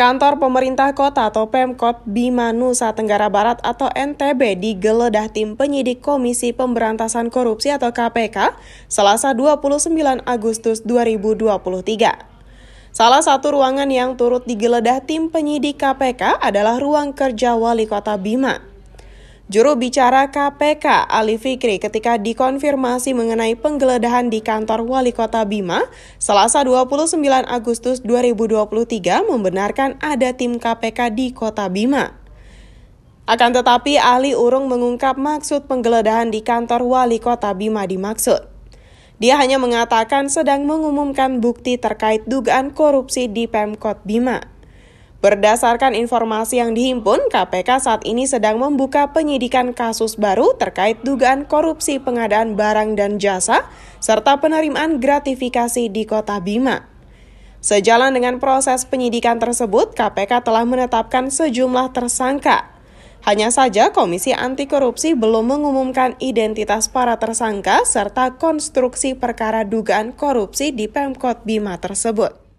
Kantor Pemerintah Kota atau Pemkot Bima Nusa Tenggara Barat atau NTB digeledah tim penyidik Komisi Pemberantasan Korupsi atau KPK Selasa 29 Agustus 2023. Salah satu ruangan yang turut digeledah tim penyidik KPK adalah ruang kerja wali kota Bima. Juru bicara KPK Ali Fikri ketika dikonfirmasi mengenai penggeledahan di kantor wali kota Bima, selasa 29 Agustus 2023 membenarkan ada tim KPK di kota Bima. Akan tetapi Ali Urung mengungkap maksud penggeledahan di kantor wali kota Bima dimaksud. Dia hanya mengatakan sedang mengumumkan bukti terkait dugaan korupsi di Pemkot Bima. Berdasarkan informasi yang dihimpun, KPK saat ini sedang membuka penyidikan kasus baru terkait dugaan korupsi pengadaan barang dan jasa serta penerimaan gratifikasi di Kota Bima. Sejalan dengan proses penyidikan tersebut, KPK telah menetapkan sejumlah tersangka. Hanya saja Komisi Anti Korupsi belum mengumumkan identitas para tersangka serta konstruksi perkara dugaan korupsi di Pemkot Bima tersebut.